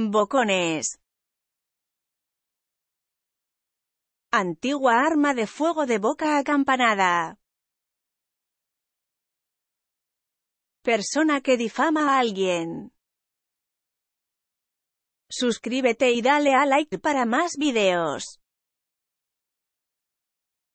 Bocones. Antigua arma de fuego de boca acampanada. Persona que difama a alguien. Suscríbete y dale a like para más videos.